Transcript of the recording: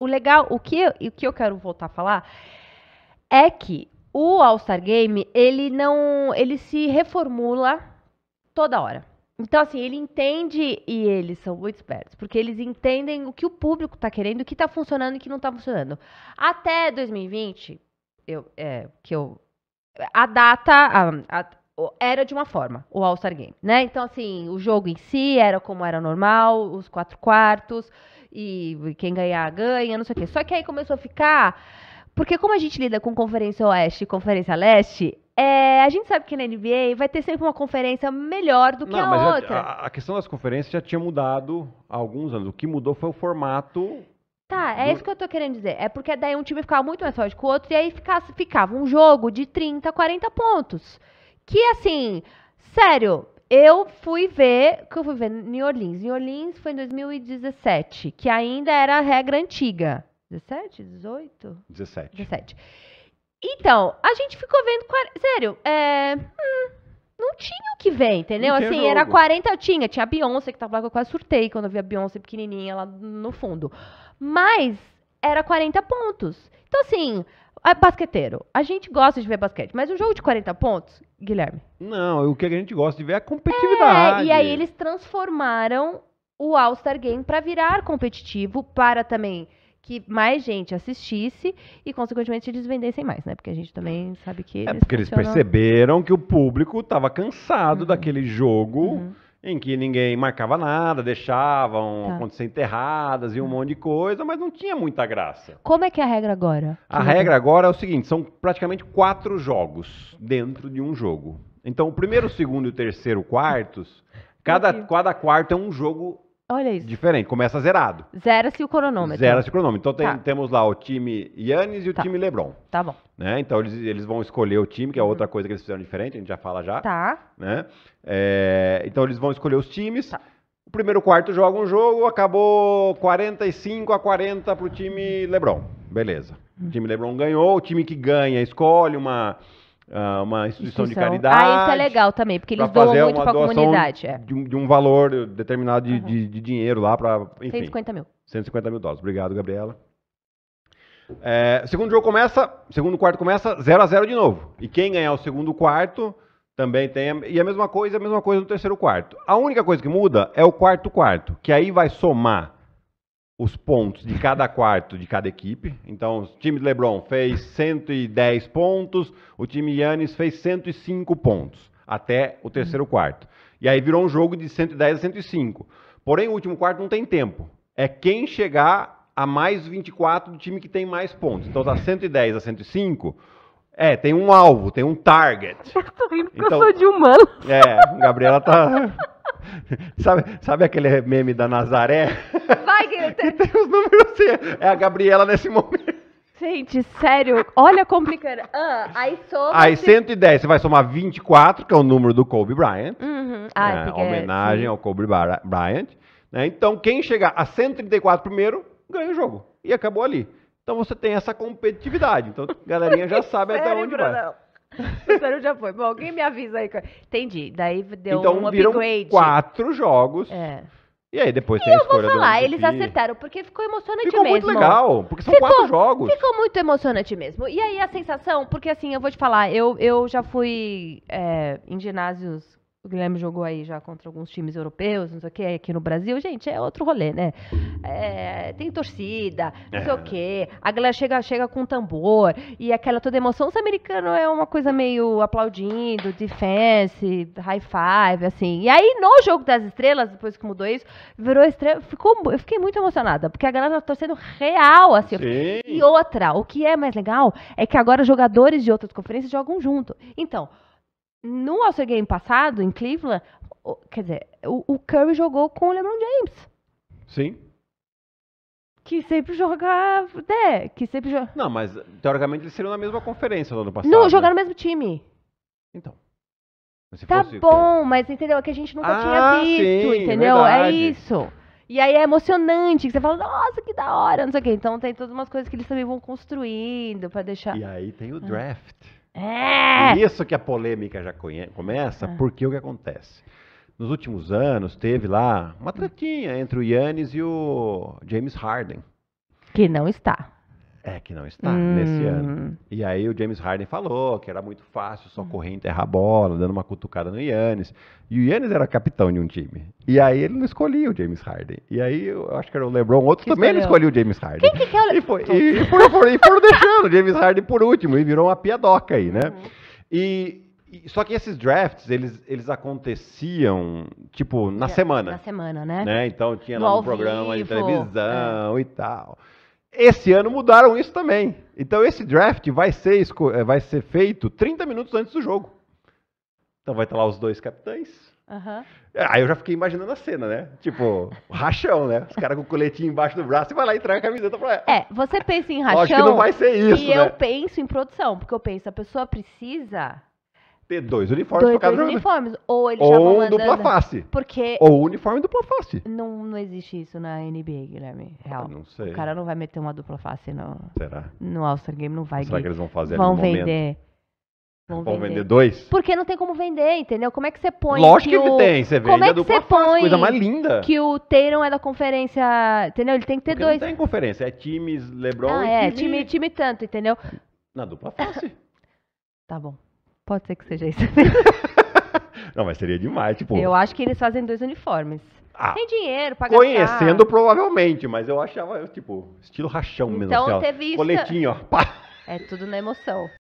O legal, o que, o que eu quero voltar a falar é que o All-Star Game, ele não. ele se reformula toda hora. Então, assim, ele entende e eles são muito espertos, porque eles entendem o que o público está querendo, o que está funcionando e o que não está funcionando. Até 2020, eu, é, que eu, a data, a, a, era de uma forma, o All-Star Game, né? Então, assim, o jogo em si era como era normal, os quatro quartos, e quem ganhar, ganha, não sei o quê. Só que aí começou a ficar. Porque como a gente lida com Conferência Oeste e Conferência Leste, é, a gente sabe que na NBA vai ter sempre uma conferência melhor do que não, a outra. A, a questão das conferências já tinha mudado há alguns anos. O que mudou foi o formato Tá, é isso que eu tô querendo dizer. É porque daí um time ficava muito mais forte que o outro, e aí ficava, ficava um jogo de 30, 40 pontos. Que assim, sério, eu fui ver, que eu fui ver New Orleans. New Orleans foi em 2017, que ainda era a regra antiga. 17, 18? 17. 17. Então, a gente ficou vendo, sério, é, hum, não tinha o que ver, entendeu? Assim, jogo. era 40, tinha, tinha a Beyoncé que tava lá, que eu quase surtei quando eu vi a Beyoncé pequenininha lá no fundo. Mas era 40 pontos. Então, assim, é basqueteiro. A gente gosta de ver basquete, mas um jogo de 40 pontos, Guilherme. Não, o que a gente gosta de ver é a competitividade. É, e aí eles transformaram o All-Star Game para virar competitivo, para também que mais gente assistisse e, consequentemente, eles vendessem mais, né? Porque a gente também sabe que. É, eles é porque funcionam... eles perceberam que o público estava cansado uhum. daquele jogo. Uhum em que ninguém marcava nada, deixavam tá. acontecer enterradas e um tá. monte de coisa, mas não tinha muita graça. Como é que é a regra agora? A é regra é? agora é o seguinte: são praticamente quatro jogos dentro de um jogo. Então, o primeiro, o segundo, o terceiro, quartos, cada, cada quarto é um jogo Olha isso. Diferente, começa zerado. Zera-se o cronômetro. Zera-se o cronômetro. Então tem- Tá. temos lá o time Yannis e o Tá. time LeBron. Tá bom. né? Então eles, eles vão escolher o time, que é outra coisa que eles fizeram diferente, a gente já fala já. Tá. né? É, então eles vão escolher os times. Tá. O primeiro quarto joga um jogo, acabou 45 a 40 pro time LeBron. Beleza. O hum. time LeBron ganhou, o time que ganha escolhe uma ah, uma instituição, instituição, de ah, caridade. Ah, isso é legal também, porque eles doam muito para a comunidade. É. De, um, de, um, valor determinado de, uhum. de, de dinheiro lá para. 150 mil. 150 mil dólares. Obrigado, Gabriela. É, segundo jogo começa, segundo quarto começa 0 a 0 de novo. E quem ganhar o segundo quarto também tem. e a mesma coisa, a mesma coisa no terceiro quarto. A única coisa que muda é o quarto quarto, que aí vai somar os pontos de cada quarto de cada equipe. Então, o time de LeBron fez 110 pontos, o time Yannis fez 105 pontos até o terceiro quarto. E aí virou um jogo de 110 a 105. Porém, o último quarto não tem tempo. É quem chegar a mais 24 do time que tem mais pontos. Então, tá 110 a 105. É, tem um alvo, tem um target. Eu tô rindo porque então, eu sou de humano. É, Gabriela tá Sabe, sabe aquele meme da Nazaré? Vai, que, tem os números. Assim, é a Gabriela nesse momento. Gente, sério, olha complicando. Ah, aí soma. Aí 110, você vai somar 24, que é o número do Kobe Bryant. Uhum. Ah, né, homenagem ao Kobe Bryant. Né, então, quem chegar a 134 primeiro, ganha o jogo. E acabou ali. Então você tem essa competitividade. Então, a galerinha já sabe até onde vai. Não. Sérgio já foi. Bom, alguém me avisa aí. Entendi. Daí deu então, um upgrade. Então quatro jogos. É. E aí depois e tem a escolha eu vou falar, eles acertaram, porque ficou emocionante ficou mesmo. Ficou muito legal, porque são ficou, quatro jogos. Ficou muito emocionante mesmo. E aí a sensação, porque assim, eu vou te falar, eu, eu já fui é, em ginásios o Guilherme jogou aí já contra alguns times europeus, não sei o que, aqui no Brasil, gente, é outro rolê, né? É, tem torcida, não sei o é. que, a galera chega, chega com um tambor, e aquela toda emoção, os americanos é uma coisa meio aplaudindo, defense, high five, assim. E aí, no Jogo das Estrelas, depois que mudou isso, virou estrela, ficou, eu fiquei muito emocionada, porque a galera tá torcendo real, assim. Sim. E outra, o que é mais legal, é que agora jogadores de outras conferências jogam junto. Então, no All-Star Game passado, em Cleveland, quer dizer, o, o Curry jogou com o LeBron James. Sim. Que sempre jogava, né? Que sempre joga... Não, mas teoricamente eles seriam na mesma conferência no ano passado. Não, né? jogaram né? no mesmo time. Então. tá fosse... bom, mas entendeu? É que a gente nunca ah, tinha visto, sim, é entendeu? É verdade. É isso. E aí é emocionante, que você fala, nossa, que da hora, não sei o quê. Então tem todas umas coisas que eles também vão construindo para deixar. E aí tem o ah. draft. Ah. É. Isso que a polêmica já começa, é. porque o que acontece? Nos últimos anos teve lá uma tretinha entre o Yannis e o James Harden. Que não está. É que não está hum. nesse ano. Hum. E aí o James Harden falou que era muito fácil só correr e enterrar a bola, dando uma cutucada no Yannis. E o Yannis era capitão de um time. E aí ele não escolhia o James Harden. E aí eu acho que era o LeBron, outro que também não escolheu o James Harden. Quem que quer é o e, foi, e, e, foram, foram, e foram deixando o James Harden por último e virou uma piadoca aí, né? Uhum. E, só que esses drafts, eles, eles aconteciam, tipo, na é, semana. Na semana, né? né? Então tinha lá um programa vivo, de televisão é. e tal. Esse ano mudaram isso também. Então esse draft vai ser, eh, vai ser feito 30 minutos antes do jogo. Então vai estar lá os dois capitães. Uhum. Aí eu já fiquei imaginando a cena, né? Tipo, rachão, né? Os caras com o coletinho embaixo do braço e vai lá e a camiseta pra ela. É, você pensa em rachão. Acho que não vai ser isso. E né? eu penso em produção, porque eu penso, a pessoa precisa ter dois uniformes dois, cada dois uniformes. Ou ele Ou dupla face. Porque Ou uniforme dupla face. não, não existe isso na NBA, Guilherme. Real. não sei. O cara não vai meter uma dupla face no, Será? no All-Star Game, não vai. Será que eles vão fazer ali Vão momento? vender. Vão vender dois? Porque não tem como vender, entendeu? Como é que você põe Lógico que, que o... tem. Você vende Como é que você põe coisa mais linda. que o Tatum é da conferência, entendeu? Ele tem que ter Porque dois. Não tem conferência, é times LeBron Ah, e é, time, time tanto, entendeu? na dupla face. Tá bom. Pode ser que seja isso Não, mas seria demais, tipo. Eu acho que eles fazem dois uniformes. Ah, Tem dinheiro pra gastar. Conhecendo provavelmente, mas eu achava, tipo, estilo rachão mesmo. Então assim, teve isso. Coletinho, ó. Pá. É tudo na emoção.